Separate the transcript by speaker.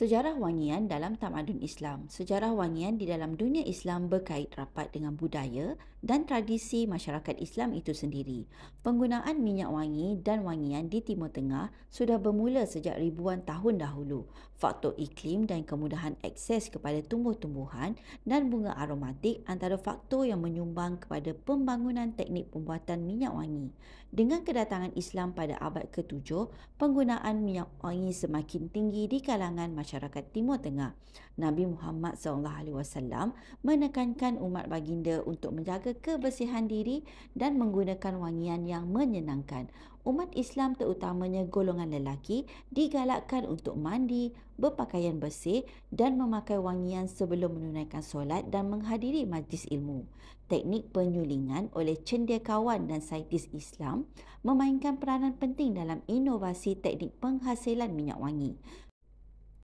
Speaker 1: Sejarah wangian dalam tamadun Islam. Sejarah wangian di dalam dunia Islam berkait rapat dengan budaya dan tradisi masyarakat Islam itu sendiri. Penggunaan minyak wangi dan wangian di Timur Tengah sudah bermula sejak ribuan tahun dahulu. Faktor iklim dan kemudahan akses kepada tumbuh-tumbuhan dan bunga aromatik antara faktor yang menyumbang kepada pembangunan teknik pembuatan minyak wangi. Dengan kedatangan Islam pada abad ke-7, penggunaan minyak wangi semakin tinggi di kalangan masyarakat masyarakat Timur Tengah. Nabi Muhammad SAW menekankan umat baginda untuk menjaga kebersihan diri dan menggunakan wangian yang menyenangkan. Umat Islam terutamanya golongan lelaki digalakkan untuk mandi, berpakaian bersih dan memakai wangian sebelum menunaikan solat dan menghadiri majlis ilmu. Teknik penyulingan oleh cendekiawan dan saintis Islam memainkan peranan penting dalam inovasi teknik penghasilan minyak wangi.